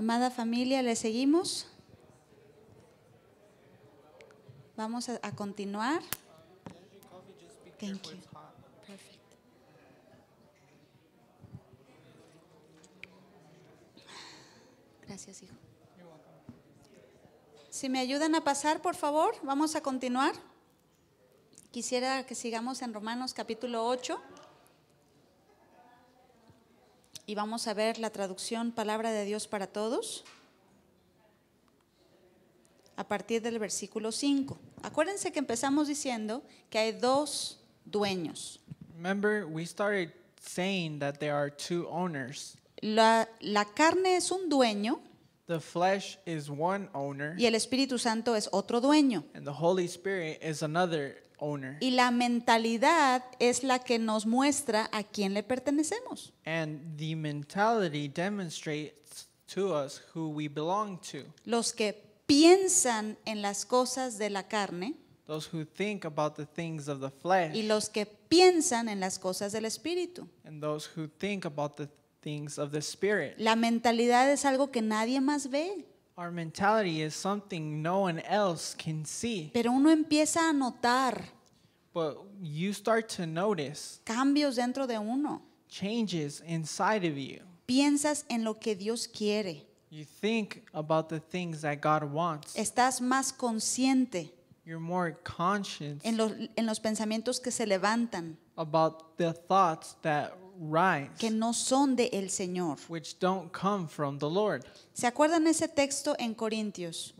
Amada familia, ¿le seguimos? Vamos a, continuar. Gracias, hijo. Si me ayudan a pasar, por favor, vamos a continuar. Quisiera que sigamos en Romanos capítulo 8 y vamos a ver la traducción Palabra de Dios para Todos a partir del versículo 5. Acuérdense que empezamos diciendo que hay dos dueños. Remember, we started saying that there are two owners. la carne es un dueño y el Espíritu Santo es otro dueño. Y la mentalidad es la que nos muestra a quién le pertenecemos. Los que piensan en las cosas de la carne y los que piensan en las cosas del Espíritu. things of the spirit. La mentalidad es algo que nadie más ve. Our mentality is something no one else can see. Pero uno empieza a notar But you start to notice cambios dentro de uno. changes inside of you. Piensas en lo que Dios quiere. You think about the things that God wants. Estás más consciente You're more conscious en los, en los pensamientos que se levantan. about the thoughts that que no son de el Señor. ¿Se acuerdan ese texto en Corintios?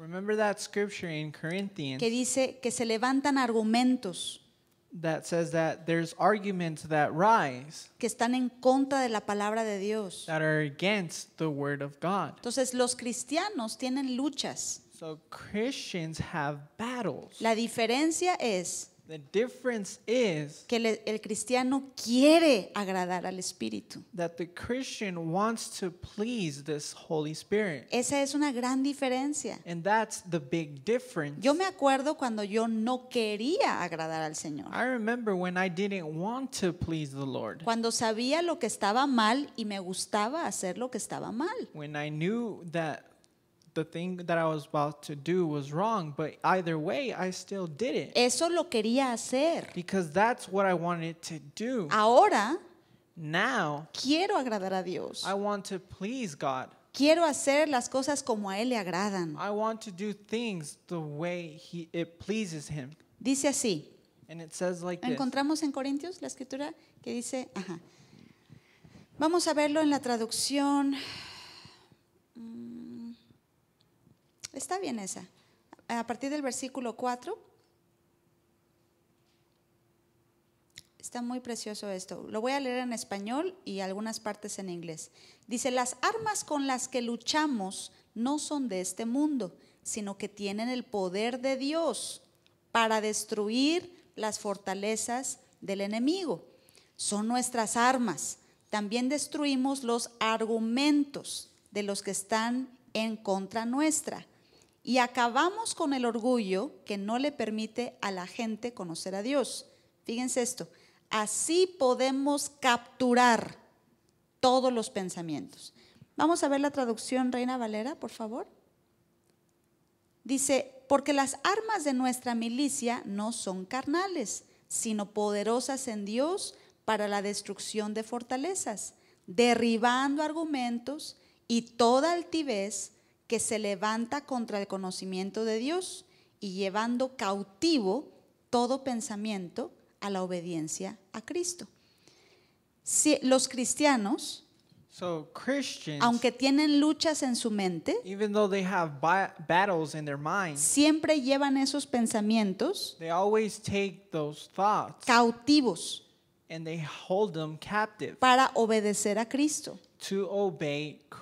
Que dice que se levantan argumentos. que están en contra de la palabra de Dios. Entonces los cristianos tienen luchas. La diferencia es The difference is que el, el, cristiano quiere agradar al Espíritu. That the Christian wants to please this Holy Spirit. Esa es una gran diferencia. And that's the big difference. Yo me acuerdo cuando yo no quería agradar al Señor. I remember when I didn't want to please the Lord. Cuando sabía lo que estaba mal y me gustaba hacer lo que estaba mal. When I knew that the thing that I was about to do was wrong, but either way, I still did it. Eso lo quería hacer. Because that's what I wanted to do. Ahora, now, quiero agradar a Dios. I want to please God. Quiero hacer las cosas como a él le agradan. I want to do things the way he, it pleases him. Dice así. And it says like Encontramos this. en Corintios la escritura que dice, ajá. Vamos a verlo en la traducción Está bien esa. A partir del versículo 4. Está muy precioso esto. Lo voy a leer en español y algunas partes en inglés. Dice, las armas con las que luchamos no son de este mundo, sino que tienen el poder de Dios para destruir las fortalezas del enemigo. Son nuestras armas. También destruimos los argumentos de los que están en contra nuestra y acabamos con el orgullo que no le permite a la gente conocer a Dios. Fíjense esto, así podemos capturar todos los pensamientos. Vamos a ver la traducción Reina Valera, por favor. Dice, porque las armas de nuestra milicia no son carnales, sino poderosas en Dios para la destrucción de fortalezas, derribando argumentos y toda altivez que se levanta contra el conocimiento de Dios y llevando cautivo todo pensamiento a la obediencia a Cristo. Si los cristianos, aunque tienen luchas en su mente, siempre llevan esos pensamientos cautivos para obedecer a Cristo.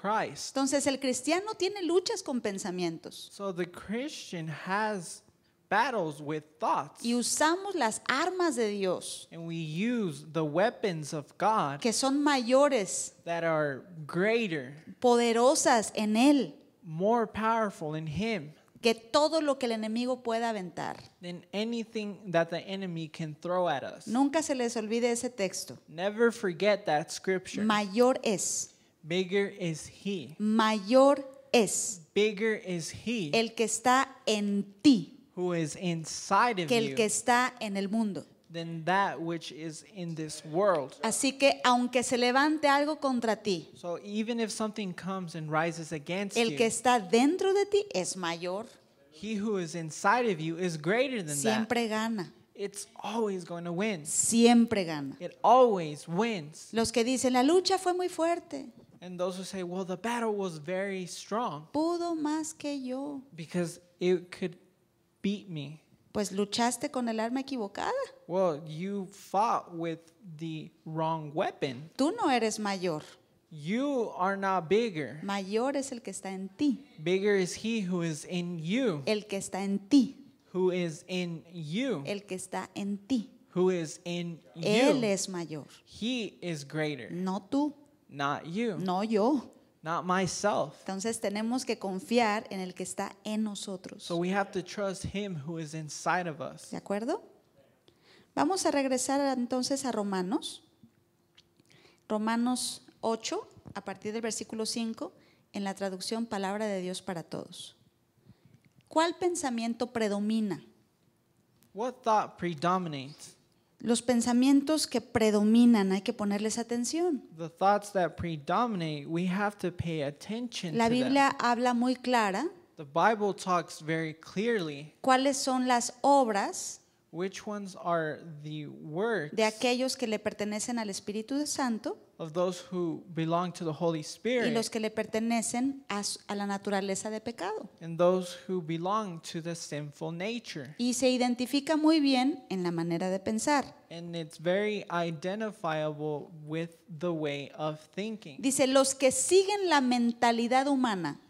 Christ. Entonces el cristiano tiene luchas con pensamientos. So the Christian has battles with thoughts. Y usamos las armas de Dios. And we use the weapons of God. Que son mayores. That are greater. Poderosas en él. More powerful in him. Que todo lo que el enemigo pueda aventar. Than anything that the enemy can throw at us. Nunca se les olvide ese texto. Never forget that scripture. Mayor es. Bigger is he. Mayor es. Bigger is he. El que está en ti. Who is inside of que el que está en el mundo. Than that which is in this world. Así que aunque se levante algo contra ti, so even if something comes and rises against el que está dentro de ti es mayor. He who is inside of you is greater than Siempre that. gana. It's always going to win. Siempre gana. It always wins. Los que dicen la lucha fue muy fuerte. And those who say, well, the battle was very strong. Pudo más que yo. Because it could beat me. Pues luchaste con el arma equivocada. Well, you fought with the wrong weapon. Tú no eres mayor. You are not bigger. Mayor es el que está en ti. Bigger is he who is in you. El que está en ti. Who is in you. El que está en ti. Who is in you. Él es mayor. He is greater. No tú. Not you. No yo. Not myself. Entonces tenemos que confiar en el que está en nosotros. So we have to trust him who is inside of us. ¿De acuerdo? Vamos a regresar entonces a Romanos. Romanos 8 a partir del versículo 5 en la traducción Palabra de Dios para todos. ¿Cuál pensamiento predomina? What thought predominates? Los pensamientos que predominan, hay que ponerles atención. La Biblia habla muy clara. ¿Cuáles son las obras? de aquellos que le pertenecen al Espíritu Santo? of those who belong to the Holy Spirit y los que le pertenecen a, a la naturaleza de pecado. and those who belong to the sinful nature. Y se identifica muy bien en la manera de pensar. And it's very identifiable with the way of thinking. Dice, los que siguen la mentalidad humana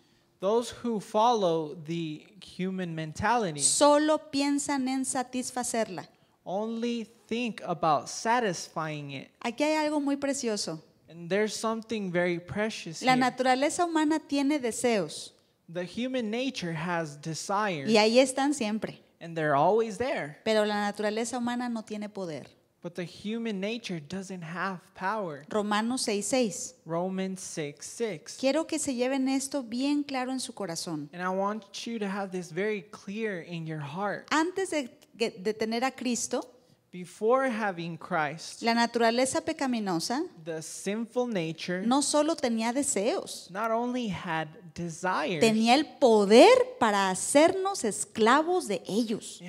Those who follow the human mentality solo piensan en satisfacerla. only think about satisfying it. Aquí hay algo muy precioso. And there's something very precious La here. naturaleza humana tiene deseos The human nature has desires, y ahí están siempre. and they're always there. Pero la naturaleza humana no tiene poder. But the human nature doesn't have power. Romanos 6:6. Romans 6 6. Quiero que se lleven esto bien claro en su corazón. And I want you to have this very clear in your heart. Antes de de tener a Cristo, la naturaleza pecaminosa no solo tenía deseos, tenía el poder para hacernos esclavos de ellos.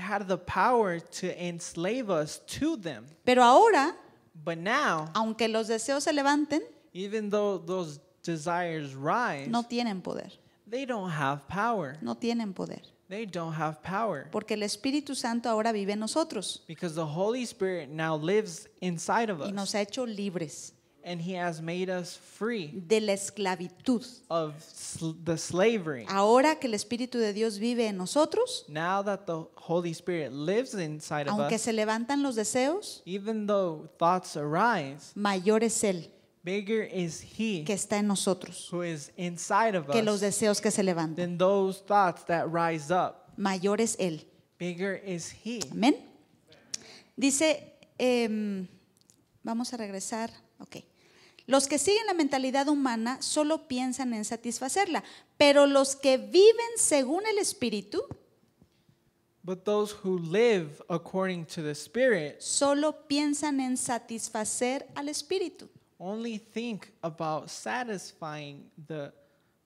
Pero ahora, aunque los deseos se levanten, no tienen poder. No tienen poder. They don't have power. Porque el Espíritu Santo ahora vive en nosotros. Because the Holy Spirit now lives inside of us. Y nos ha hecho libres. And he has made us free de la esclavitud. Of sl the slavery. Ahora que el Espíritu de Dios vive en nosotros, now that the Holy Spirit lives inside aunque of us, se levantan los deseos, even though thoughts arise, mayor es Él. Bigger que está en nosotros who que los deseos que se levantan. Mayor es Él. Amén. Dice, em, vamos a regresar. Ok. Los que siguen la mentalidad humana solo piensan en satisfacerla, pero los que viven según el Espíritu solo piensan en satisfacer al Espíritu only think about satisfying the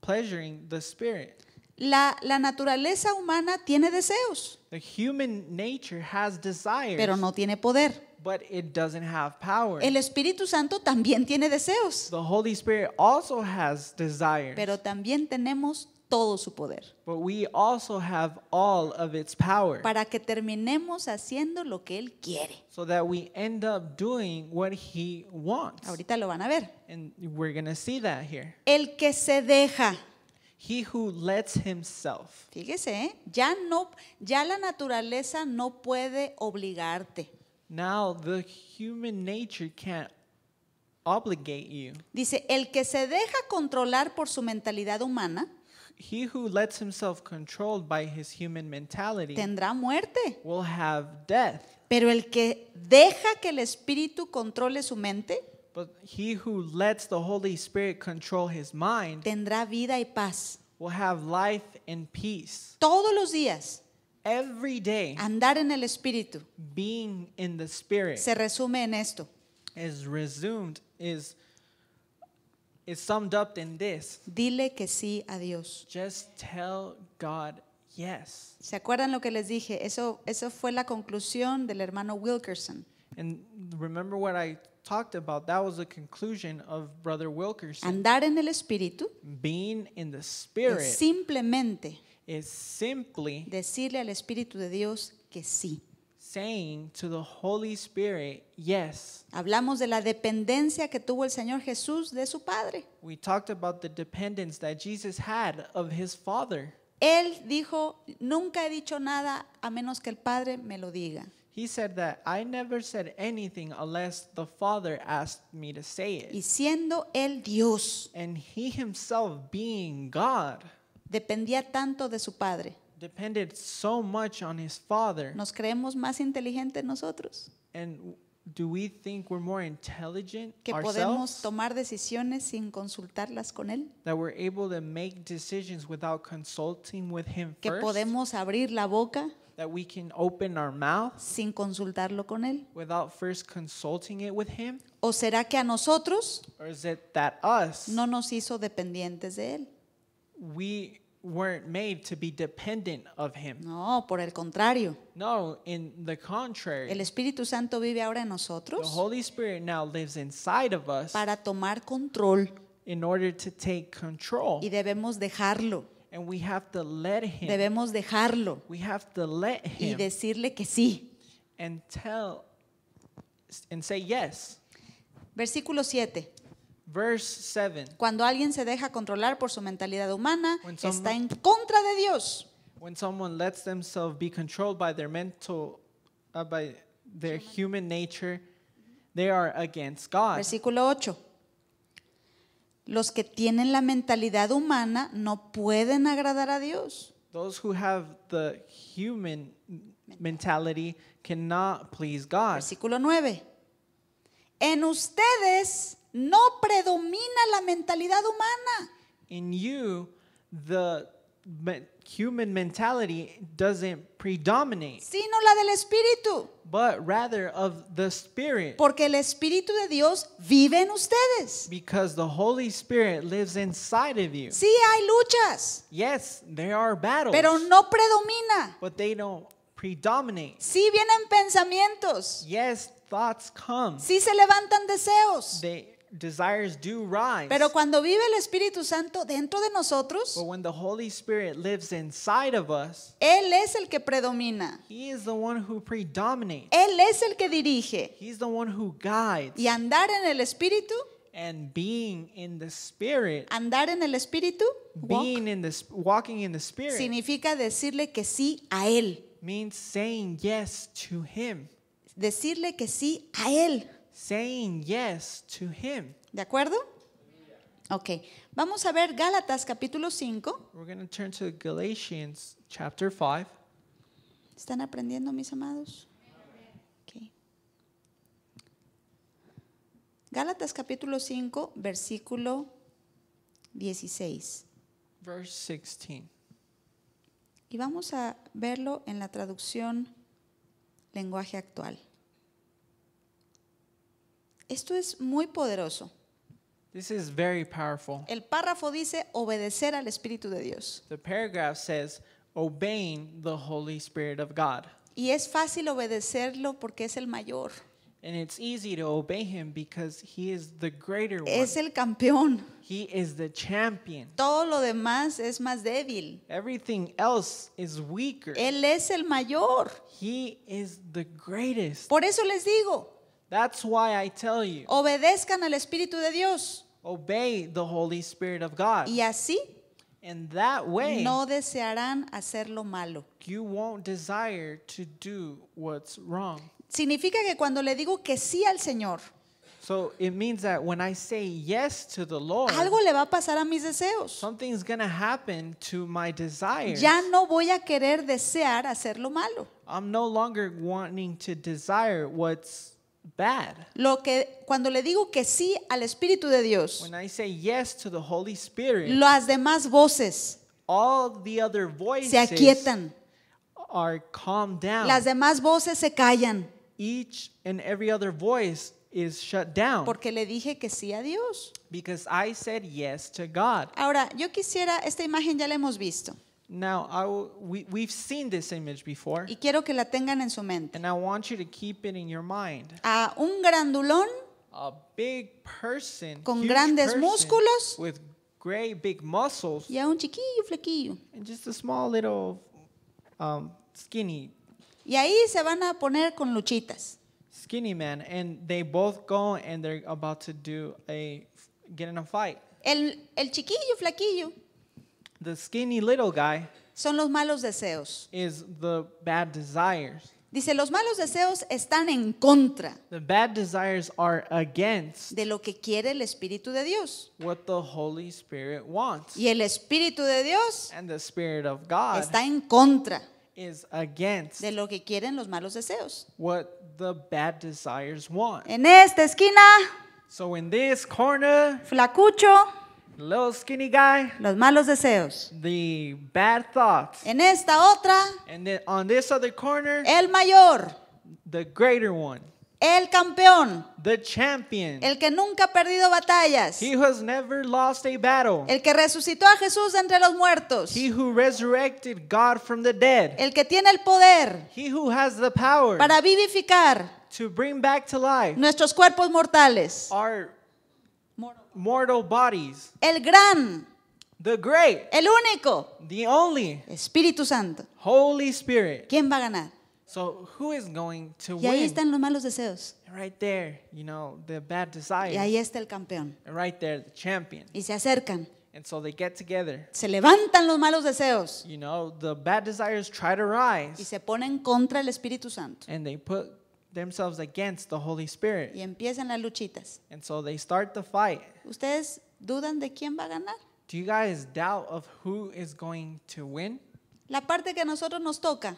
pleasuring the spirit. La, la naturaleza humana tiene deseos, The human nature has desires, pero no tiene poder. but it doesn't have power. El Espíritu Santo también tiene deseos, the Holy Spirit also has desires, pero también tenemos todo su poder. Para que terminemos haciendo lo que él quiere. Ahorita lo van a ver. El que se deja. himself. Fíjese, ¿eh? ya no ya la naturaleza no puede obligarte. Dice, el que se deja controlar por su mentalidad humana he who lets himself controlled by his human mentality tendrá muerte. Will have death. Pero el que deja que el espíritu controle su mente But he who lets the Holy Spirit control his mind tendrá vida y paz. Will have life and peace. Todos los días. Every day. Andar en el espíritu. Being in the spirit. Se resume en esto. Is resumed is is summed up in this. Dile que sí a Dios. Just tell God yes. ¿Se acuerdan lo que les dije? Eso, eso fue la conclusión del hermano Wilkerson. And remember what I talked about, that was the conclusion of Brother Wilkerson. Andar en el espíritu. Being in the spirit. simplemente. Is simply. Decirle al espíritu de Dios que sí saying to the Holy Spirit, yes. Hablamos de la dependencia que tuvo el Señor Jesús de su Padre. We talked about the dependence that Jesus had of his Father. Él dijo, nunca he dicho nada a menos que el Padre me lo diga. He said that I never said anything unless the Father asked me to say it. Y siendo él Dios, And he himself being God, dependía tanto de su Padre depended so much on his father. Nos creemos más inteligentes nosotros. And do we think we're more intelligent que podemos tomar decisiones sin consultarlas con él that we're able to make decisions without consulting with him que first? podemos abrir la boca that we can open our mouth sin consultarlo con él without first consulting it with him o será que a nosotros or is it that us no nos hizo dependientes de él we weren't made to be dependent of him. No, por el contrario. No, in the contrary. El Espíritu Santo vive ahora en nosotros. The Holy Spirit now lives inside of us. Para tomar control. In order to take control. Y debemos dejarlo. And we have to let him. Debemos dejarlo. We have to let him. Y decirle que sí. And tell and say yes. Versículo 7. Verse 7. Cuando alguien se deja controlar por su mentalidad humana, someone- está en contra de Dios. When someone lets themselves be controlled by their mental, uh, by their human nature, they are against God. Versículo 8. Los que tienen la mentalidad humana no pueden agradar a Dios. Those who have the human mentality cannot please God. Versículo 9. En ustedes no predomina la mentalidad humana. In you, the human mentality doesn't predominate, sino la del Espíritu. but rather of the Spirit, Porque el Espíritu de Dios vive en ustedes. because the Holy Spirit lives inside of you. Sí hay luchas, Yes, there are battles, pero no predomina. but they don't predominate. Sí vienen pensamientos, Yes, thoughts come. sí se levantan deseos, desires do rise. Pero cuando vive el Espíritu Santo dentro de nosotros, But when the Holy Spirit lives inside of us, él es el que predomina. He is the one who predominates. Él es el que dirige. He's the one who guides. Y andar en el Espíritu and being in the spirit andar en el espíritu being walk, in the, walking in the spirit significa decirle que sí a él means saying yes to him decirle que sí a él saying yes to him. ¿De acuerdo? Ok, vamos a ver Gálatas capítulo 5. We're going to turn to Galatians chapter 5. ¿Están aprendiendo, mis amados? Gálatas capítulo 5, versículo 16. Verse 16. Y vamos a verlo en la traducción lenguaje actual. Esto es muy poderoso. This is very powerful. El párrafo dice obedecer al Espíritu de Dios. The paragraph says obeying the Holy Spirit of God. Y es fácil obedecerlo porque es el mayor. And it's easy to obey him because he is the greater one. Es el campeón. He is the champion. Todo lo demás es más débil. Everything else is weaker. Él es el mayor. He is the greatest. Por eso les digo. That's why I tell you. Obedezcan al Espíritu de Dios. Obey the Holy Spirit of God. Y así And that way, no desearán hacer lo malo. You won't desire to do what's wrong. Significa que cuando le digo que sí al Señor, So it means that when I say yes to the Lord, algo le va a pasar a mis deseos. Something's gonna happen to my desires. Ya no voy a querer desear hacer lo malo. I'm no longer wanting to desire what's Lo que cuando le digo que sí al espíritu de Dios, las demás voces se aquietan. Las demás voces se callan. Porque le dije que sí a Dios. Ahora, yo quisiera esta imagen ya la hemos visto. Now, I will, we, we've seen this image before. Y quiero que la tengan en su mente. And I want you to keep it in your mind. A un grandulón A big person, con huge grandes person, músculos with great big muscles, y a un chiquillo flequillo. and just a small little um, skinny Y ahí se van a poner con luchitas. skinny man and they both go and they're about to do a get in a fight El, el chiquillo flaquillo the skinny little guy son los malos deseos. Is the bad desires. Dice, los malos deseos están en contra the bad desires are against de lo que quiere el Espíritu de Dios. What the Holy Spirit wants. Y el Espíritu de Dios And the Spirit of God está en contra is against de lo que quieren los malos deseos. What the bad desires want. En esta esquina, so in this corner, flacucho, Little skinny guy. Los malos deseos. The bad thoughts. En esta otra. And then on this other corner. El mayor. The greater one. El campeón. The champion. El que nunca ha perdido batallas. He who has never lost a battle. El que resucitó a Jesús de entre los muertos. He who resurrected God from the dead. El que tiene el poder. He who has the power. Para vivificar. To bring back to life. Nuestros cuerpos mortales. Our mortal bodies. El gran. The great. El único. The only. Espíritu Santo. Holy Spirit. ¿Quién va a ganar? So who is going to y ahí win? están los malos deseos. Right there, you know, the bad desires. Y ahí está el campeón. right there, the champion. Y se acercan. And so they get together. Se levantan los malos deseos. You know, the bad desires try to rise. Y se ponen contra el Espíritu Santo. And they put themselves against the Holy Spirit. Y empiezan las luchitas. And so they start the fight. ¿Ustedes dudan de quién va a ganar? Do you guys doubt of who is going to win? La parte que a nosotros nos toca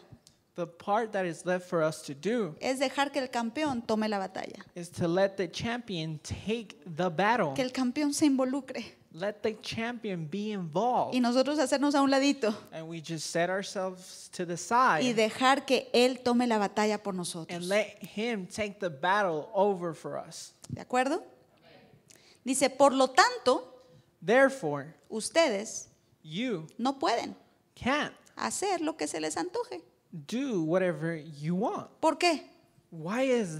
the part that is left for us to do es dejar que el campeón tome la batalla. Is to let the champion take the battle. Que el campeón se involucre. champion Y nosotros hacernos a un ladito. Y dejar que él tome la batalla por nosotros. ¿De acuerdo? Dice, por lo tanto, Therefore, ustedes you no pueden hacer lo que se les antoje. ¿Por qué?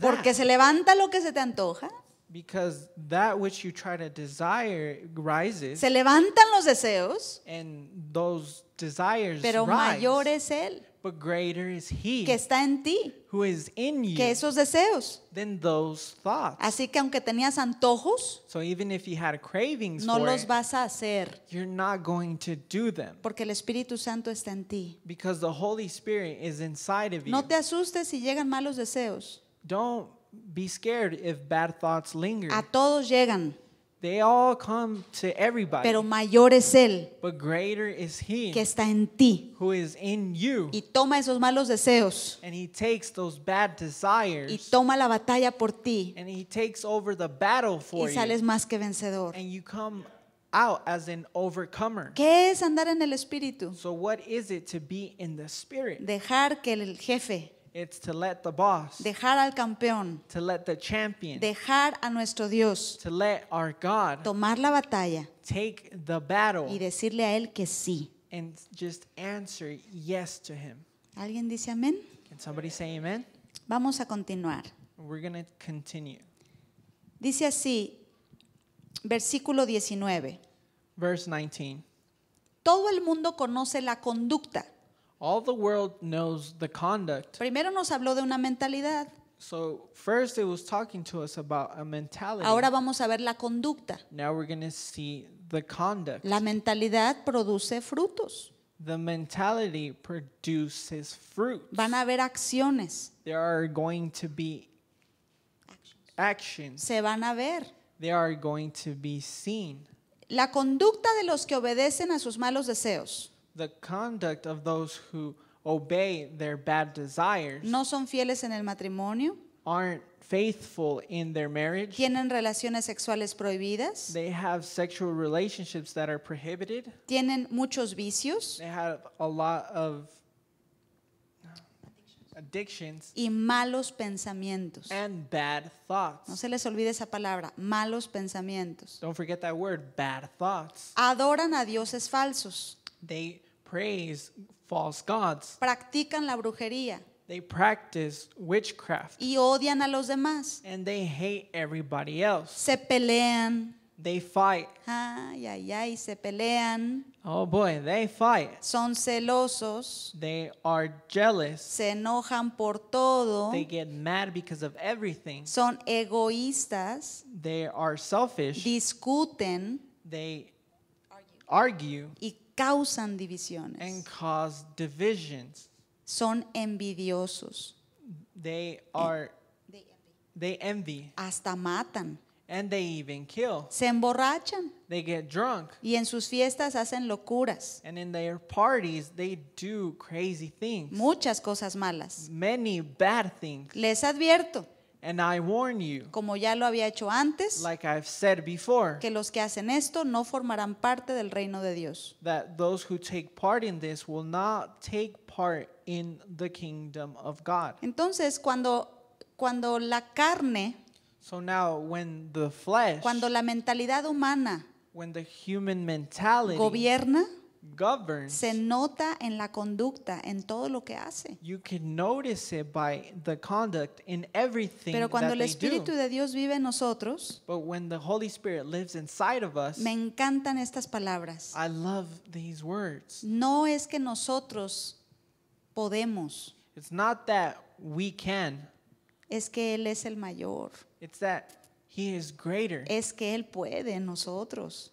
Porque se levanta lo que se te antoja. Because that which you try to desire rises. Se levantan los deseos. And those desires pero rise, mayor es él. But greater is he que está en ti. Who is in you que esos deseos. Than those thoughts. Así que aunque tenías antojos, so even if you had cravings no for los it, vas a hacer. You're not going to do them. Porque el Espíritu Santo está en ti. Because the Holy Spirit is inside of you. No te asustes si llegan malos deseos. Don't be scared if bad thoughts linger. A todos llegan. They all come to everybody. Pero mayor es él But greater is he que está en ti. Who is in you. Y toma esos malos deseos. And he takes those bad desires. Y toma la batalla por ti. And he takes over the battle for y sales you. más que vencedor. And you come out as an overcomer. ¿Qué es andar en el espíritu? So what is it to be in the spirit? Dejar que el jefe It's to let the boss, dejar al campeón, to let the champion, dejar a nuestro Dios, to let our God, tomar la batalla y decirle a Él que sí. ¿Alguien dice amén? Vamos a continuar. Dice así, versículo 19. Todo el mundo conoce la conducta All the world knows the conduct. Primero nos habló de una mentalidad. So first it was talking to us about a mentality. Ahora vamos a ver la conducta. Now we're going to see the conduct. La mentalidad produce frutos. The mentality produces fruit. Van a haber acciones. There are going to be actions. Se van a ver. They are going to be seen. La conducta de los que obedecen a sus malos deseos. the conduct of those who obey their bad desires, no son fieles en el matrimonio, aren't faithful in their marriage, tienen relaciones sexuales prohibidas, they have sexual relationships that are prohibited, tienen muchos vicios, they have a lot of addictions y malos pensamientos. And bad thoughts. No se les olvide esa palabra, malos pensamientos. Don't forget that word, bad thoughts. Adoran a dioses falsos. They praise false gods. Practican la brujería. They practice witchcraft. Y odian a los demás. And they hate everybody else. Se pelean. They fight. Ay, ay, ay, se pelean. Oh boy, they fight. Son celosos. They are jealous. Se enojan por todo. They get mad because of everything. Son egoístas. They are selfish. Discuten. They argue. Y causan divisiones. And cause divisions. Son envidiosos. They are they envy. they envy. Hasta matan. And they even kill. Se emborrachan. They get drunk. Y en sus fiestas hacen locuras. And in their parties they do crazy things. Muchas cosas malas. Many bad things. Les advierto como ya lo había hecho antes, que los que hacen esto no formarán parte del reino de Dios. Entonces, cuando cuando la carne, cuando la mentalidad humana, gobierna, se nota en la conducta, en todo lo que hace. Pero cuando el Espíritu de Dios vive en nosotros, me encantan estas palabras. No es que nosotros podemos. Es que él es el mayor. Es que él puede en nosotros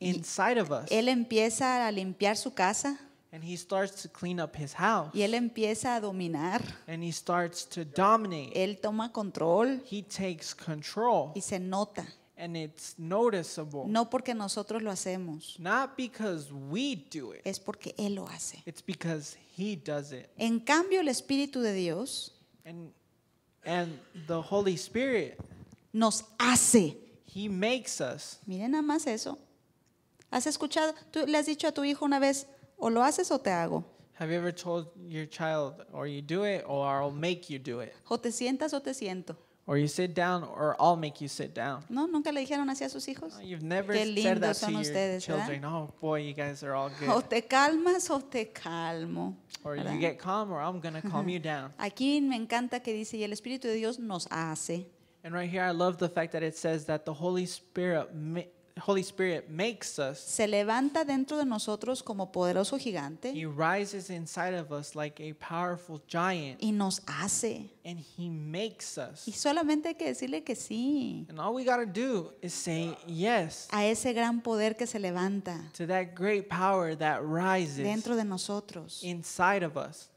inside of us. Él empieza a limpiar su casa. And he starts to clean up his house. Y él empieza a dominar. And he starts to dominate. Él toma control. He takes control. Y se nota. And it's noticeable. No porque nosotros lo hacemos. Not because we do it. Es porque él lo hace. It's because he does it. En cambio el espíritu de Dios and, and the Holy Spirit nos hace. He makes us. Miren nada más eso. ¿Has escuchado? ¿Tú le has dicho a tu hijo una vez, o lo haces o te hago? Have you ever told your child, or you do it, or I'll make you do it? O te sientas o te siento. Or you sit down, or I'll make you sit down. No, nunca le dijeron así a sus hijos. No, you've never Qué said that to your ustedes, children. ¿verdad? Oh boy, you guys are all good. O te calmas o te calmo. Or ¿verdad? you get calm, or I'm gonna calm you down. Aquí me encanta que dice y el Espíritu de Dios nos hace. And right here, I love the fact that it says that the Holy Spirit Holy Spirit makes us, se levanta dentro de nosotros como poderoso gigante y nos hace. And he makes us. Y solamente hay que decirle que sí. And all we gotta do is say yes a ese gran poder que se levanta to that great power that rises dentro de nosotros. Inside of us.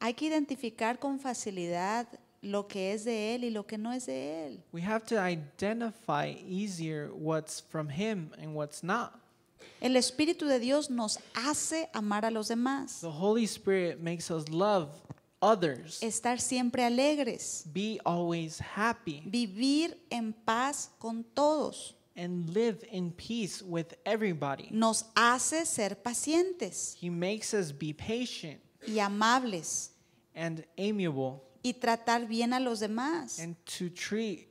Hay que identificar con facilidad lo que es de él y lo que no es de él. We have to identify easier what's from him and what's not. El espíritu de Dios nos hace amar a los demás. The Holy Spirit makes us love others. Estar siempre alegres. Be always happy. Vivir en paz con todos. And live in peace with everybody. Nos hace ser pacientes. He makes us be patient. Y amables. And amiable y tratar bien a los demás. and to treat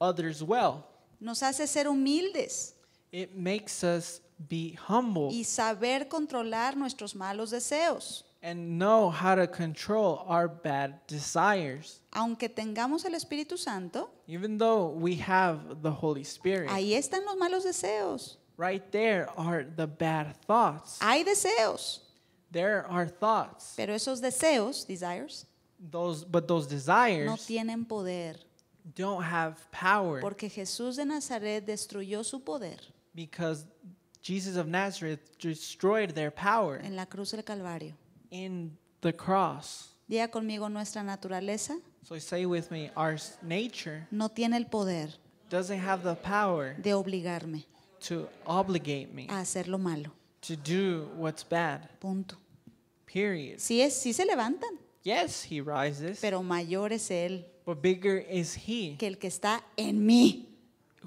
others well. Nos hace ser humildes It makes us be humble y saber controlar nuestros malos deseos. and know how to control our bad desires. Aunque tengamos el Espíritu Santo, Even though we have the Holy Spirit, ahí están los malos deseos. right there are the bad thoughts. Hay deseos, There are thoughts, pero esos deseos, desires, Those, but those desires no tienen poder. Don't have power porque Jesús de Nazaret destruyó su poder. Because Jesus of Nazareth destroyed their power. En la cruz del Calvario. In the cross. Diga conmigo nuestra naturaleza. So say with me, our nature no tiene el poder. Doesn't have the power de obligarme. To obligate me. A hacer lo malo. To do what's bad. Punto. Period. Si es, si se levantan. Yes, he rises. Pero mayor es él but bigger is he que el que está en mí,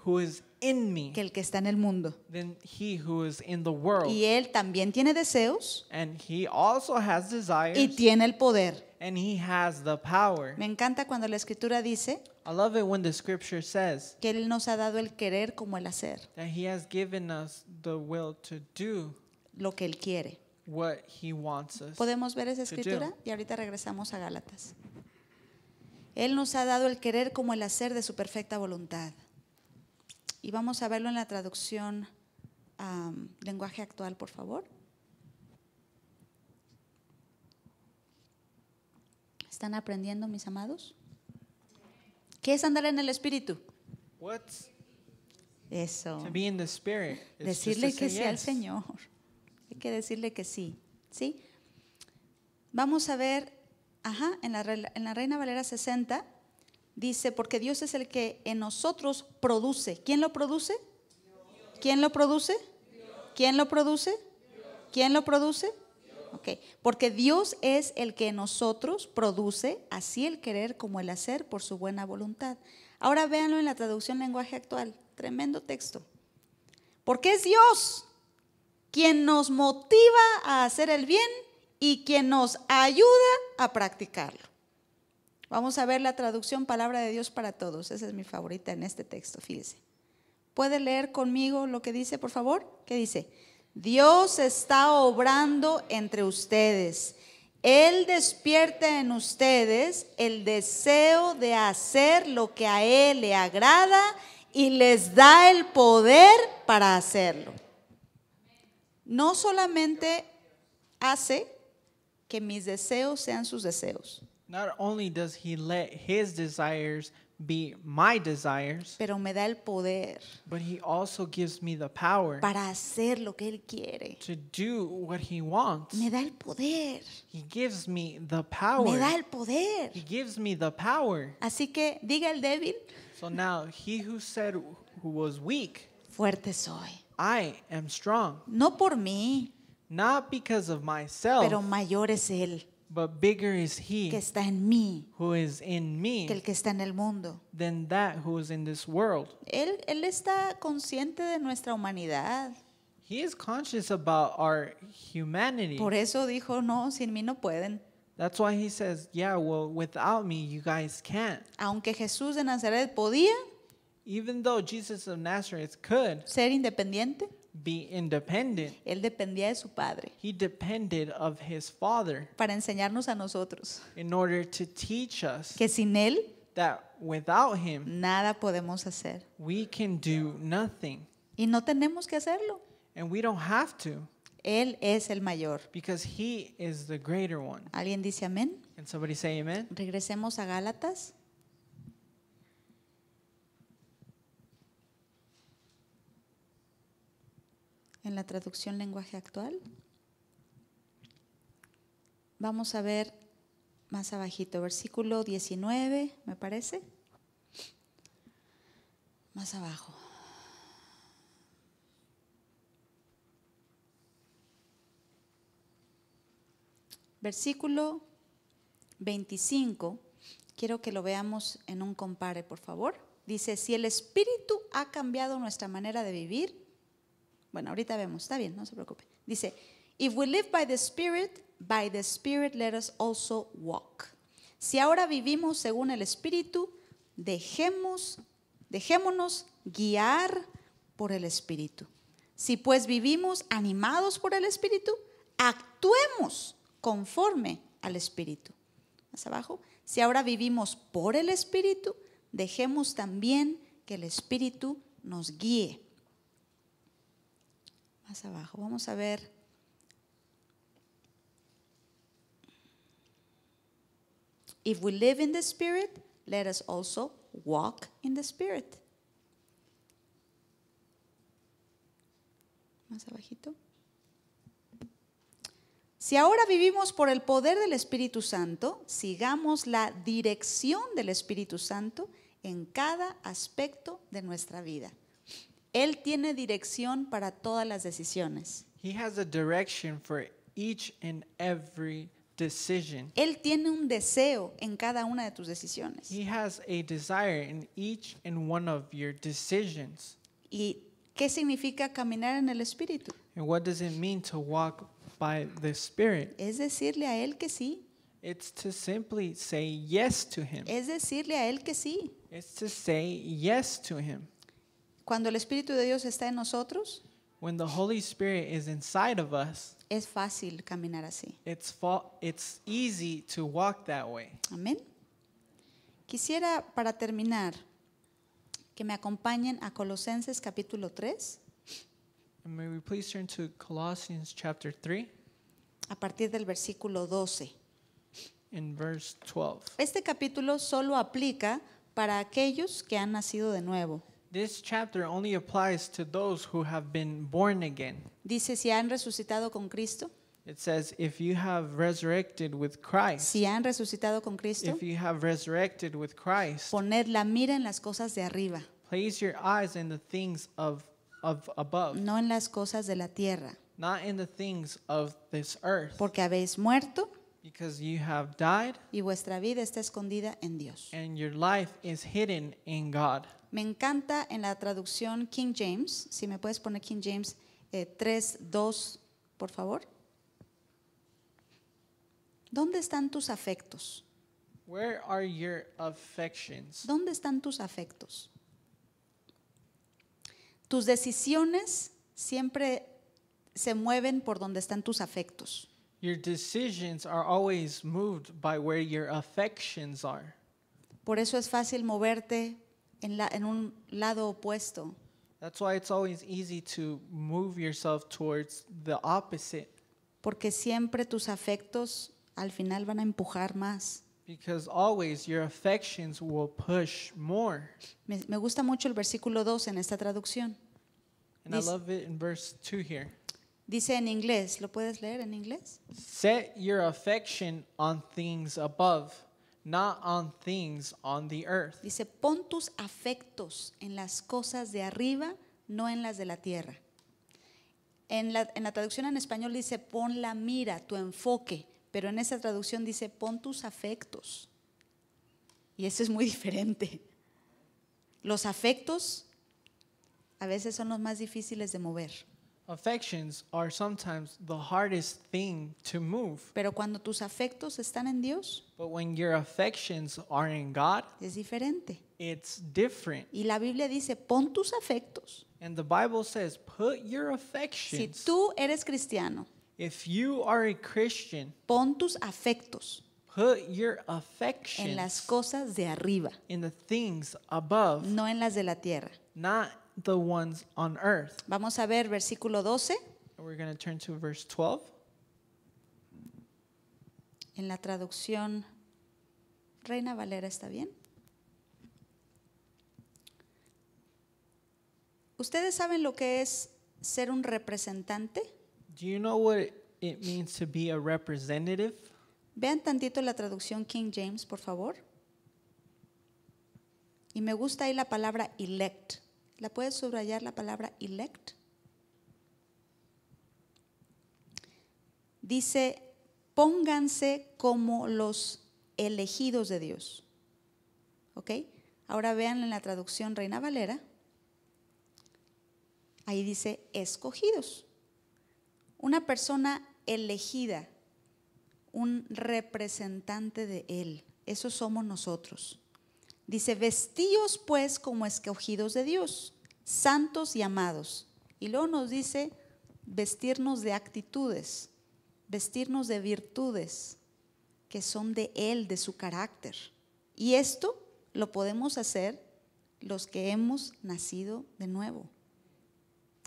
who is in me que el que está en el mundo. than he who is in the world. Y él también tiene deseos And he also has desires y tiene el poder. and he has the power. Me encanta cuando la escritura dice I love it when the scripture says que él nos ha dado el querer como el hacer, that he has given us the will to do lo que él quiere. Podemos ver esa escritura y ahorita regresamos a Gálatas. Él nos ha dado el querer como el hacer de su perfecta voluntad. Y vamos a verlo en la traducción lenguaje actual, por favor. ¿Están aprendiendo, mis amados? ¿Qué es andar en el Espíritu? Eso. Decirle que sea el Señor. Hay que decirle que sí, ¿sí? Vamos a ver, ajá, en la, Reina Valera 60 dice, porque Dios es el que en nosotros produce. ¿Quién lo produce? ¿Quién lo produce? ¿Quién lo produce? ¿Quién lo produce? porque Dios es el que en nosotros produce así el querer como el hacer por su buena voluntad. Ahora véanlo en la traducción lenguaje actual. Tremendo texto. Porque es Dios quien nos motiva a hacer el bien y quien nos ayuda a practicarlo. Vamos a ver la traducción Palabra de Dios para Todos. Esa es mi favorita en este texto, fíjese. ¿Puede leer conmigo lo que dice, por favor? ¿Qué dice? Dios está obrando entre ustedes. Él despierta en ustedes el deseo de hacer lo que a Él le agrada y les da el poder para hacerlo no solamente hace que mis deseos sean sus deseos, Not only does he let his desires be my desires, pero me da el poder but he also gives me the power para hacer lo que Él quiere. to do what he wants. Me da el poder. He gives me the Me da power. el poder. He gives me the power. Así que diga el débil, So now, he who said who was weak, fuerte soy. I am strong. No por mí, not because of myself, pero mayor es Él but bigger is he que está en mí who is in me que el que está en el mundo. than that who is in this world. Él, él está consciente de nuestra humanidad. He is conscious about our humanity. Por eso dijo, no, sin mí no pueden. That's why he says, yeah, well, without me you guys can't. Aunque Jesús de Nazaret podía, even though Jesus of Nazareth could ser independiente, be independent, él dependía de su padre. He depended of his father para enseñarnos a nosotros in order to teach us que sin él that without him nada podemos hacer. We can do nothing. Y no tenemos que hacerlo. And we don't have to. Él es el mayor. Because he is the greater one. ¿Alguien dice amén? Can somebody say amen? Regresemos a Gálatas. en la traducción lenguaje actual. Vamos a ver más abajito, versículo 19, me parece. Más abajo. Versículo 25, quiero que lo veamos en un compare, por favor. Dice, si el Espíritu ha cambiado nuestra manera de vivir, bueno, ahorita vemos, está bien, no se preocupe. Dice, if we live by the Spirit, by the Spirit let us also walk. Si ahora vivimos según el Espíritu, dejemos, dejémonos guiar por el Espíritu. Si pues vivimos animados por el Espíritu, actuemos conforme al Espíritu. Más abajo, si ahora vivimos por el Espíritu, dejemos también que el Espíritu nos guíe más abajo. Vamos a ver. If we live in the Spirit, let us also walk in the Spirit. Más abajito. Si ahora vivimos por el poder del Espíritu Santo, sigamos la dirección del Espíritu Santo en cada aspecto de nuestra vida. Él tiene dirección para todas las decisiones. He has a direction for each and every decision. Él tiene un deseo en cada una de tus decisiones. He has a desire in each and one of your decisions. ¿Y qué significa caminar en el espíritu? And what does it mean to walk by the spirit? Es decirle a él que sí. It's to simply say yes to him. Es decirle a él que sí. It's to say yes to him. Cuando el Espíritu de Dios está en nosotros, when the Holy Spirit es fácil caminar así. Amén. Quisiera, para terminar, que me acompañen a Colosenses capítulo 3, may we please turn to Colossians chapter 3 a partir del versículo 12. in verse 12. Este capítulo solo aplica para aquellos que han nacido de nuevo. This chapter only applies to those who have been born again. Dice si han resucitado con Cristo. It says, if you have resurrected with Christ, si han resucitado con Cristo, if you have resurrected with Christ, poner la mira en las cosas de arriba. Place your eyes in the things of, of above. No en las cosas de la tierra. Not in the things of this earth. Porque habéis muerto. Because you have died. Y vuestra vida está escondida en Dios. And your life is hidden in God. Me encanta en la traducción King James, si me puedes poner King James 3, eh, 2, por favor. ¿Dónde están tus afectos? Where are your affections? ¿Dónde están tus afectos? Tus decisiones siempre se mueven por donde están tus afectos. Your decisions are always moved by where your affections are. Por eso es fácil moverte en, la, en un lado opuesto. That's why it's always easy to move yourself towards the opposite Porque siempre tus afectos al final van a empujar más. because always your affections will push more. Me, me gusta mucho el versículo 2 en esta traducción. And I love it in verse 2 here. Dice en inglés, ¿lo puedes leer en inglés? Set your affection on things above, not on things on the earth. Dice, pon tus afectos en las cosas de arriba, no en las de la tierra. En la, en la traducción en español dice, pon la mira, tu enfoque, pero en esa traducción dice, pon tus afectos. Y eso es muy diferente. Los afectos a veces son los más difíciles de mover. Affections are sometimes the hardest thing to move. Pero cuando tus afectos están en Dios, But when your affections are in God, es diferente. it's different. Y la Biblia dice, pon tus afectos. And the Bible says, put your Si tú eres cristiano, If you are a Christian, pon tus afectos put your en las cosas de arriba, in the things above, no en las de la tierra. not Vamos a ver versículo 12. En la traducción Reina Valera, ¿está bien? ¿Ustedes saben lo que es ser un representante? Vean tantito la traducción King James, por favor. Y me gusta ahí la palabra elect. ¿La puedes subrayar la palabra elect? Dice, pónganse como los elegidos de Dios. ¿Ok? Ahora vean en la traducción Reina Valera. Ahí dice escogidos. Una persona elegida, un representante de Él. Eso somos nosotros. Dice, vestíos pues como escogidos de Dios, santos y amados. Y luego nos dice vestirnos de actitudes, vestirnos de virtudes que son de Él, de su carácter. Y esto lo podemos hacer los que hemos nacido de nuevo.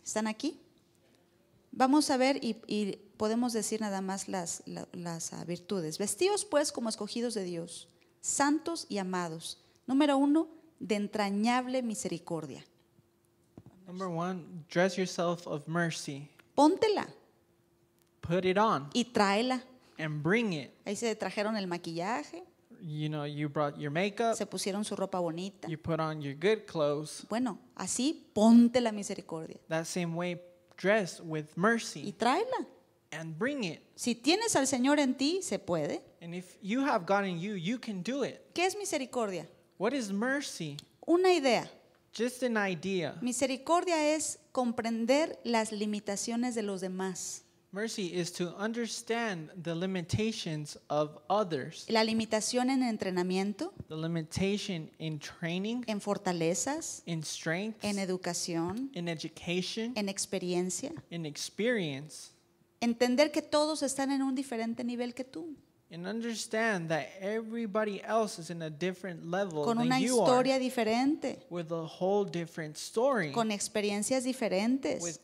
¿Están aquí? Vamos a ver y, podemos decir nada más las ah, virtudes. Vestidos pues como escogidos de Dios, santos y amados. Número uno, de entrañable misericordia. Number one, dress yourself of mercy. Póntela. Put it on. Y tráela. And bring it. Ahí se trajeron el maquillaje. You know, you brought your makeup. Se pusieron su ropa bonita. You put on your good clothes. Bueno, así ponte la misericordia. That same way, dress with mercy. Y tráela. And bring it. Si tienes al Señor en ti, se puede. And if you have God in you, you can do it. ¿Qué es misericordia? What is mercy? Una idea. Just an idea. Misericordia es comprender las limitaciones de los demás. Mercy is to understand the limitations of others. La limitación en entrenamiento. The limitation in training. En fortalezas. In strength. En educación. In education. En experiencia. In experience. Entender que todos están en un diferente nivel que tú. And understand that everybody else is in a different level con una you historia are, diferente, with a whole con experiencias diferentes.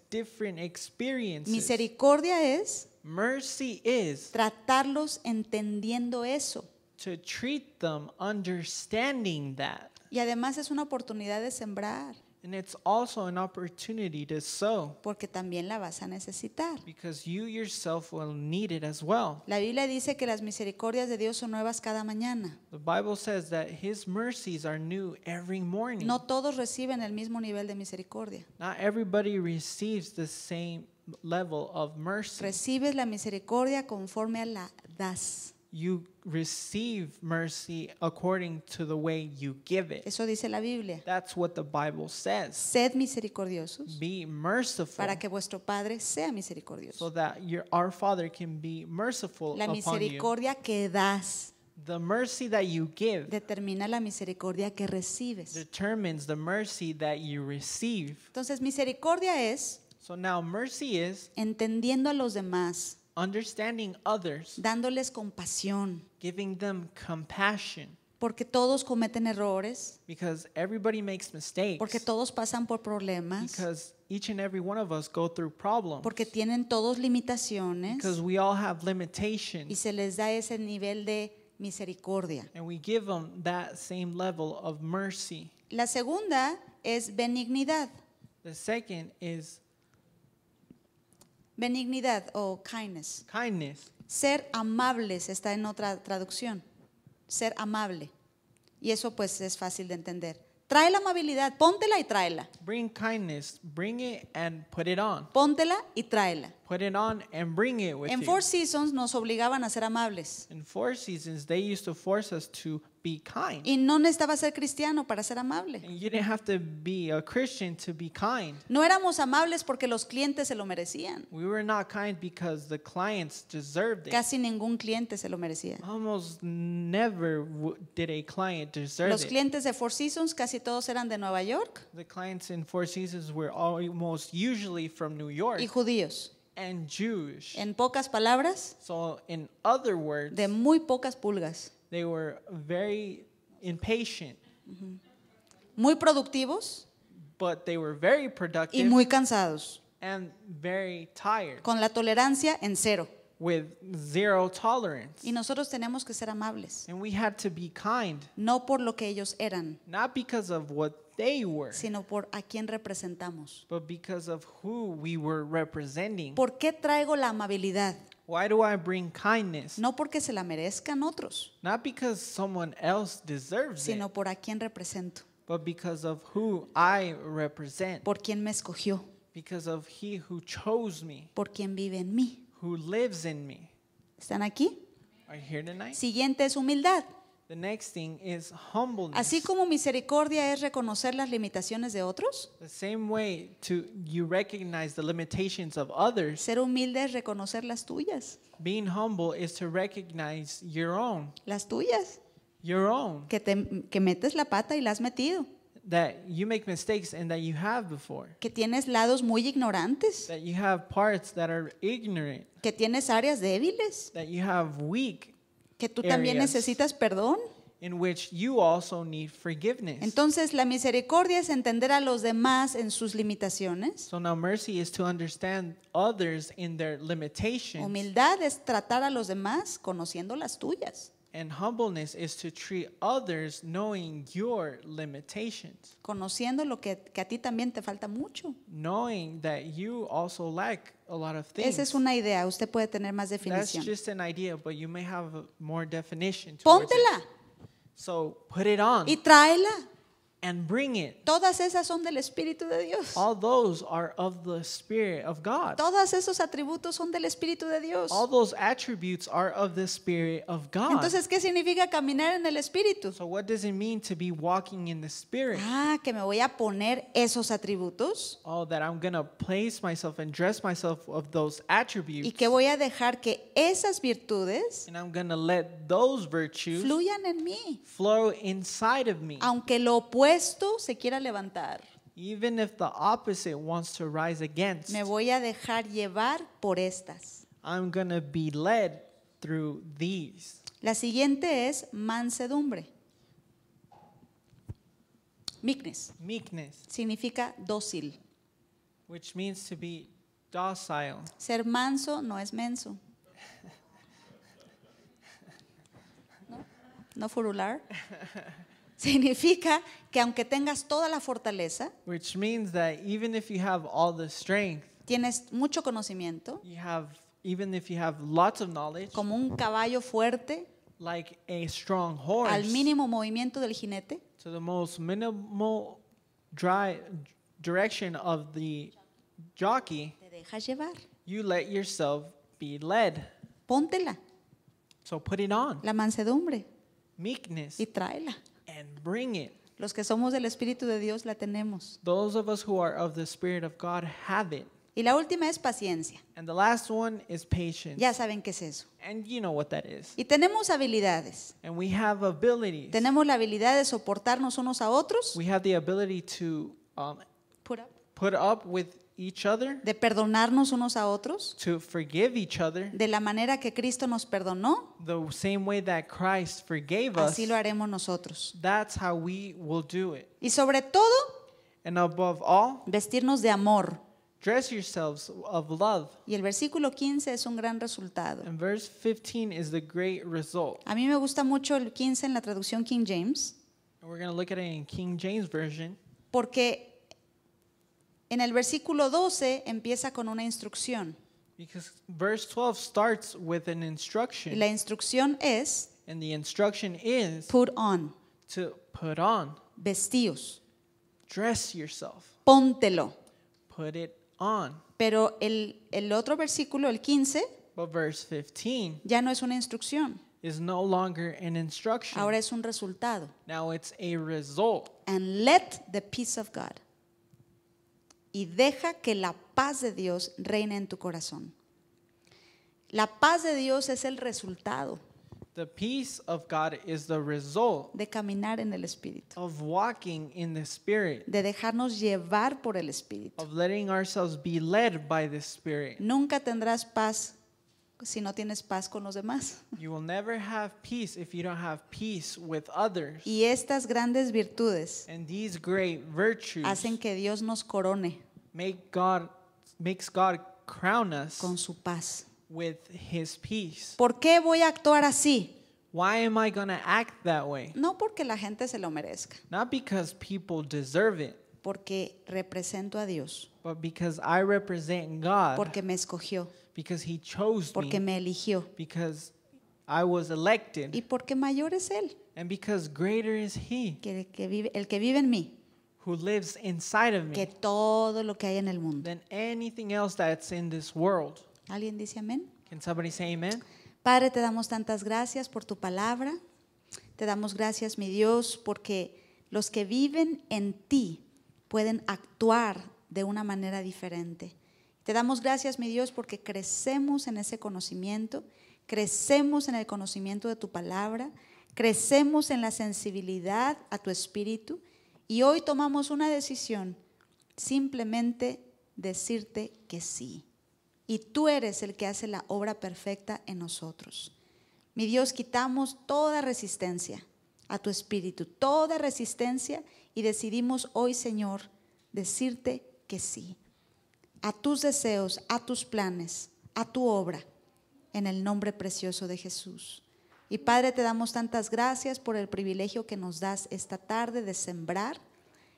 Misericordia es Mercy is tratarlos entendiendo eso. Y además es una oportunidad de sembrar. And it's also an opportunity to sow. Porque también la vas a necesitar. Because you yourself will need it as well. La Biblia dice que las misericordias de Dios son nuevas cada mañana. The Bible says that his mercies are new every morning. No todos reciben el mismo nivel de misericordia. Not everybody receives the same level of mercy. Recibes la misericordia conforme a la das. you receive mercy according to the way you give it. Eso dice la Biblia. That's what the Bible says. Sed misericordiosos. Be merciful. Para que vuestro Padre sea misericordioso. So that your, our Father can be merciful La misericordia que das. The mercy that you give determina la misericordia que recibes. Determines the mercy that you receive. Entonces misericordia es So now mercy is entendiendo a los demás understanding others, dándoles compasión, giving them compassion. Porque todos cometen errores. Because everybody makes mistakes. Porque todos pasan por problemas. Because each and every one of us go through problems. Porque tienen todos limitaciones. Because we all have limitations. Y se les da ese nivel de misericordia. And we give them that same level of mercy. La segunda es benignidad. The second is Benignidad o kindness. Ser amables está en otra traducción. Ser amable. Y eso pues es fácil de entender. Trae la amabilidad, póntela y tráela. Bring kindness, bring it and put it on. Póntela y tráela. Put it on and bring it with En you. Four Seasons nos obligaban a ser amables. In Four Seasons, they used to force us to be kind. Y no necesitaba ser cristiano para ser amable. And you didn't have to be a Christian to be kind. No éramos amables porque los clientes se lo merecían. We were not kind because the clients deserved it. Casi ningún cliente se lo merecía. Almost never did a client deserve it. Los it. clientes de Four Seasons casi todos eran de Nueva York The clients in Four Seasons were almost usually from New York y judíos. and Jewish. En pocas palabras, so in other words, de muy pocas pulgas. They were very impatient. Muy productivos. But they were very productive. Y muy cansados. And very tired. Con la tolerancia en cero. With zero tolerance. Y nosotros tenemos que ser amables. And we had to be kind. No por lo que ellos eran. Not because of what sino por a quien representamos. ¿Por qué traigo la amabilidad? No porque se la merezcan otros, sino por a quien represento, por quién me escogió, por quién vive en mí. ¿Están aquí? Siguiente es humildad. The next thing is humbleness. Así como misericordia es reconocer las limitaciones de otros, The same way to you recognize the limitations of others, ser humilde es reconocer las tuyas, being humble is to recognize your own, las tuyas, your own, que, te, que metes la pata y la has metido. That you make mistakes and that you have before. Que tienes lados muy ignorantes. That you have parts that are ignorant. Que tienes áreas débiles. That you have weak que tú también necesitas perdón. Entonces la misericordia es entender a los demás en sus limitaciones. Humildad es tratar a los demás conociendo las tuyas. and humbleness is to treat others knowing your limitations. Conociendo lo que, que a ti también te falta mucho. Knowing that you also lack a lot of things. Esa es una idea, usted puede tener más definición. That's just an idea, but you may have more definition. Póntela. It. So put it on. Y tráela and bring it. Todas esas son del Espíritu de Dios. All those are of the Spirit of God. Todos esos atributos son del Espíritu de Dios. All those attributes are of the Spirit of God. Entonces, ¿qué significa caminar en el Espíritu? So what does it mean to be walking in the Spirit? Ah, que me voy a poner esos atributos. Oh, that I'm going to place myself and dress myself of those attributes. Y que voy a dejar que esas virtudes and I'm going to let those virtues fluyan en mí. Flow inside of me. Aunque lo pueda opuesto se quiera levantar, even if the opposite wants to rise against, me voy a dejar llevar por estas. I'm going to be led through these. La siguiente es mansedumbre. Meekness. Meekness. Significa dócil. Which means to be docile. Ser manso no es menso. ¿No? ¿No furular? Significa que aunque tengas toda la fortaleza, which means that even if you have all the strength, tienes mucho conocimiento, you have even if you have lots of knowledge, como un caballo fuerte, like a strong horse, al mínimo movimiento del jinete, to the most minimal dry direction of the jockey, te dejas llevar. You let yourself be led. Póntela. So put it on. La mansedumbre. Meekness. Y tráela. And bring it. Los que somos del Espíritu de Dios la tenemos. Those of us who are of the Spirit of God have it. Y la última es paciencia. And the last one is patience. Ya saben qué es eso. And you know what that is. Y tenemos habilidades. And we have abilities. Tenemos la habilidad de soportarnos unos a otros. We have the ability to um, put up. Put up with each other, de perdonarnos unos a otros, to forgive each other, de la manera que Cristo nos perdonó, the same way that Christ forgave us, así lo haremos nosotros. That's how we will do it. Y sobre todo, And above all, vestirnos de amor. Dress yourselves of love. Y el versículo 15 es un gran resultado. And verse 15 is the great result. A mí me gusta mucho el 15 en la traducción King James. And we're going to look at it in King James version. Porque en el versículo 12 empieza con una instrucción. Because verse 12 starts with an instruction. la instrucción es And the instruction is put on. To put on. Vestíos. Dress yourself. Póntelo. Put it on. Pero el, el otro versículo, el 15, But verse 15 ya no es una instrucción. Is no longer an instruction. Ahora es un resultado. Now it's a result. And let the peace of God y deja que la paz de Dios reine en tu corazón. La paz de Dios es el resultado de caminar en el Espíritu, de dejarnos llevar por el Espíritu. Nunca tendrás paz si no tienes paz con los demás. You will never have peace if you don't have peace with others. Y estas grandes virtudes And these great virtues hacen que Dios nos corone make God makes God crown us con su paz. with his peace. ¿Por qué voy a actuar así? Why am I going to act that way? No porque la gente se lo merezca. Not because people deserve it porque represento a Dios. But because I represent God. Porque me escogió. Because he chose porque me, me eligió. Because I was elected. Y porque mayor es él. And because greater is he. Que el que vive, el que vive en mí. Who lives inside of me. Que todo lo que hay en el mundo. Than anything else that's in this world. ¿Alguien dice amén? Can somebody say amen? Padre, te damos tantas gracias por tu palabra. Te damos gracias, mi Dios, porque los que viven en ti pueden actuar de una manera diferente. Te damos gracias, mi Dios, porque crecemos en ese conocimiento, crecemos en el conocimiento de tu palabra, crecemos en la sensibilidad a tu espíritu y hoy tomamos una decisión, simplemente decirte que sí. Y tú eres el que hace la obra perfecta en nosotros. Mi Dios, quitamos toda resistencia a tu espíritu, toda resistencia y decidimos hoy, Señor, decirte que sí, a tus deseos, a tus planes, a tu obra, en el nombre precioso de Jesús. Y Padre, te damos tantas gracias por el privilegio que nos das esta tarde de sembrar,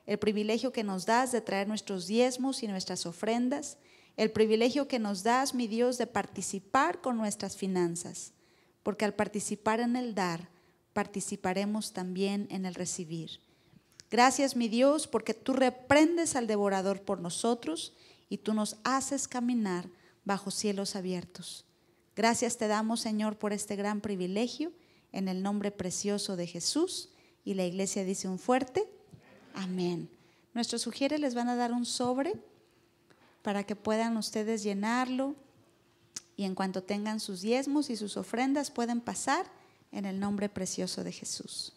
el privilegio que nos das de traer nuestros diezmos y nuestras ofrendas, el privilegio que nos das, mi Dios, de participar con nuestras finanzas, porque al participar en el dar, participaremos también en el recibir. Gracias, mi Dios, porque tú reprendes al devorador por nosotros y tú nos haces caminar bajo cielos abiertos. Gracias te damos, Señor, por este gran privilegio, en el nombre precioso de Jesús. Y la iglesia dice un fuerte, amén. Nuestros sugieres les van a dar un sobre para que puedan ustedes llenarlo y en cuanto tengan sus diezmos y sus ofrendas pueden pasar en el nombre precioso de Jesús.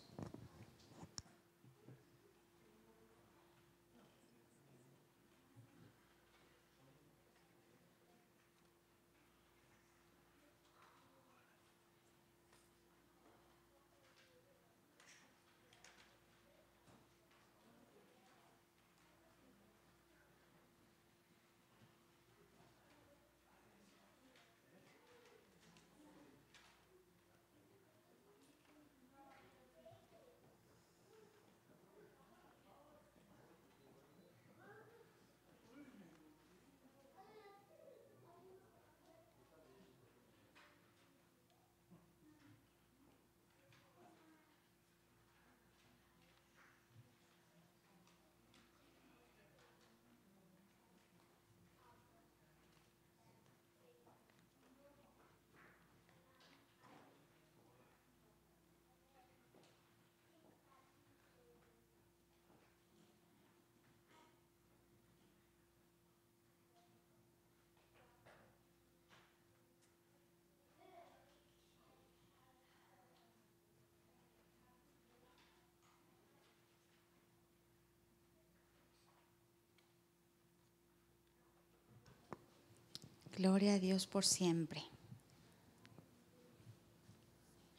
Gloria a Dios por siempre.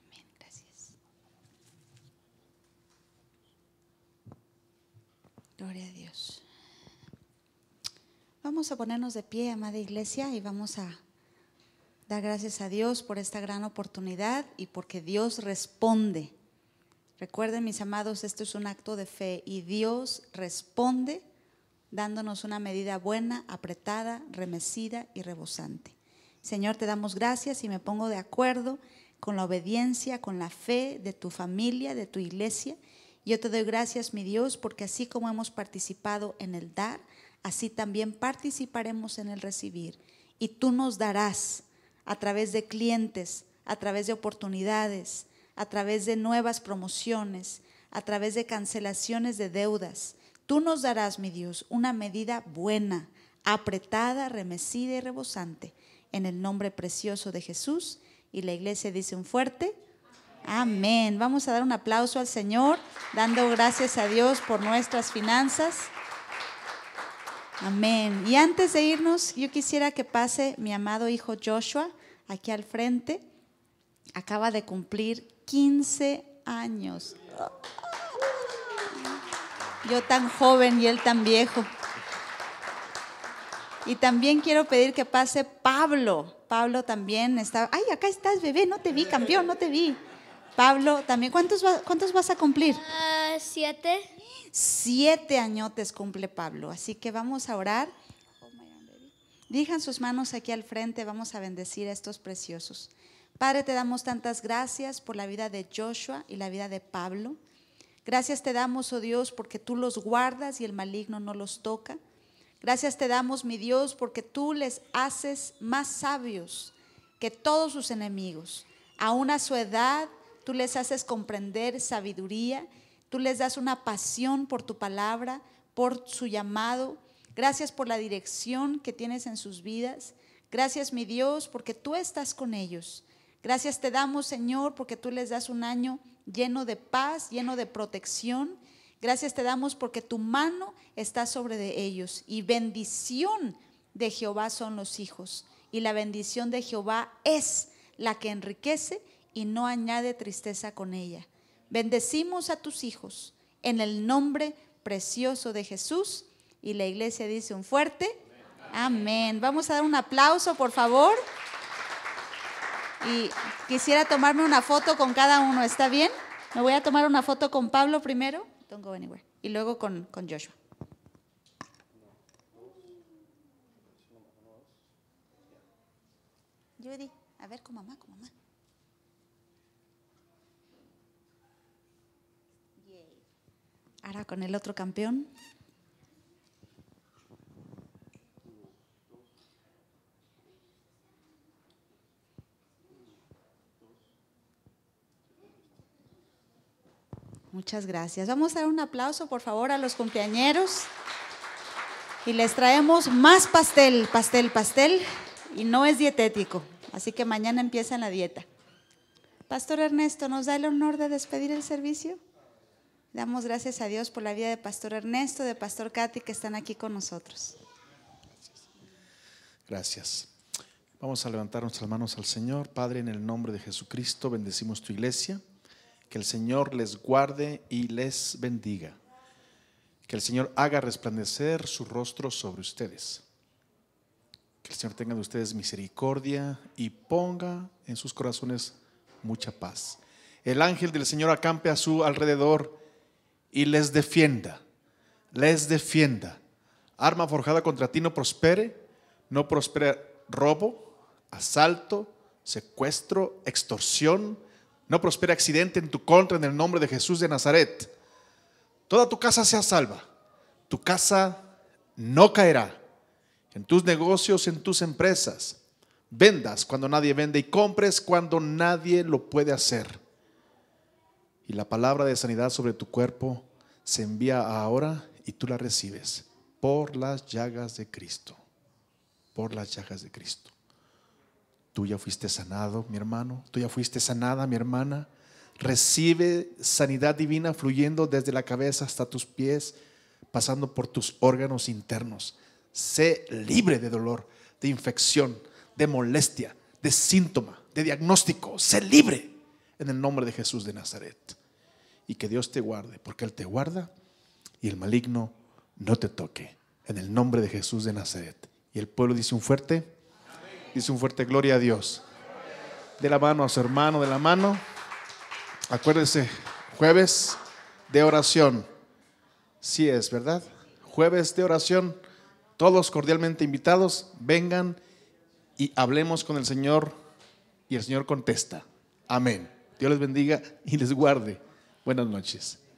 Amén, gracias. Gloria a Dios. Vamos a ponernos de pie, amada iglesia, y vamos a dar gracias a Dios por esta gran oportunidad y porque Dios responde. Recuerden, mis amados, esto es un acto de fe y Dios responde dándonos una medida buena, apretada, remecida y rebosante. Señor, te damos gracias y me pongo de acuerdo con la obediencia, con la fe de tu familia, de tu iglesia. Yo te doy gracias, mi Dios, porque así como hemos participado en el dar, así también participaremos en el recibir. Y tú nos darás a través de clientes, a través de oportunidades, a través de nuevas promociones, a través de cancelaciones de deudas, Tú nos darás, mi Dios, una medida buena, apretada, remecida y rebosante, en el nombre precioso de Jesús. Y la iglesia dice un fuerte. Amén. Vamos a dar un aplauso al Señor, dando gracias a Dios por nuestras finanzas. Amén. Y antes de irnos, yo quisiera que pase mi amado hijo Joshua aquí al frente. Acaba de cumplir 15 años. Yo tan joven y él tan viejo. Y también quiero pedir que pase Pablo. Pablo también está. Ay, acá estás, bebé, no te vi, campeón, no te vi. Pablo también. ¿Cuántos, cuántos vas a cumplir? Ah, siete. Siete añotes cumple Pablo. Así que vamos a orar. Dijan sus manos aquí al frente, vamos a bendecir a estos preciosos. Padre, te damos tantas gracias por la vida de Joshua y la vida de Pablo. Gracias te damos, oh Dios, porque tú los guardas y el maligno no los toca. Gracias te damos, mi Dios, porque tú les haces más sabios que todos sus enemigos. Aún a su edad, tú les haces comprender sabiduría, tú les das una pasión por tu palabra, por su llamado. Gracias por la dirección que tienes en sus vidas. Gracias, mi Dios, porque tú estás con ellos. Gracias te damos, Señor, porque tú les das un año lleno de paz, lleno de protección. Gracias te damos porque tu mano está sobre de ellos y bendición de Jehová son los hijos. Y la bendición de Jehová es la que enriquece y no añade tristeza con ella. Bendecimos a tus hijos en el nombre precioso de Jesús. Y la iglesia dice un fuerte amén. amén. Vamos a dar un aplauso, por favor. Y quisiera tomarme una foto con cada uno, ¿está bien? Me voy a tomar una foto con Pablo primero, don't go anywhere, y luego con, con Joshua. Judy, a ver con mamá, con mamá. Ahora con el otro campeón. Muchas gracias. Vamos a dar un aplauso, por favor, a los compañeros. Y les traemos más pastel, pastel, pastel. Y no es dietético. Así que mañana empieza la dieta. Pastor Ernesto, ¿nos da el honor de despedir el servicio? Damos gracias a Dios por la vida de Pastor Ernesto, de Pastor Katy, que están aquí con nosotros. Gracias. Vamos a levantar nuestras manos al Señor. Padre, en el nombre de Jesucristo, bendecimos tu iglesia. Que el Señor les guarde y les bendiga. Que el Señor haga resplandecer su rostro sobre ustedes. Que el Señor tenga de ustedes misericordia y ponga en sus corazones mucha paz. El ángel del Señor acampe a su alrededor y les defienda. Les defienda. Arma forjada contra ti no prospere. No prospere robo, asalto, secuestro, extorsión no prospere accidente en tu contra en el nombre de Jesús de Nazaret. Toda tu casa sea salva. Tu casa no caerá. En tus negocios, en tus empresas. Vendas cuando nadie vende y compres cuando nadie lo puede hacer. Y la palabra de sanidad sobre tu cuerpo se envía ahora y tú la recibes por las llagas de Cristo. Por las llagas de Cristo. Tú ya fuiste sanado, mi hermano. Tú ya fuiste sanada, mi hermana. Recibe sanidad divina fluyendo desde la cabeza hasta tus pies, pasando por tus órganos internos. Sé libre de dolor, de infección, de molestia, de síntoma, de diagnóstico. Sé libre en el nombre de Jesús de Nazaret. Y que Dios te guarde, porque Él te guarda y el maligno no te toque. En el nombre de Jesús de Nazaret. Y el pueblo dice un fuerte. Dice un fuerte gloria a Dios. De la mano a su hermano, de la mano. Acuérdense jueves de oración. Sí es, ¿verdad? Jueves de oración. Todos cordialmente invitados, vengan y hablemos con el Señor y el Señor contesta. Amén. Dios les bendiga y les guarde. Buenas noches.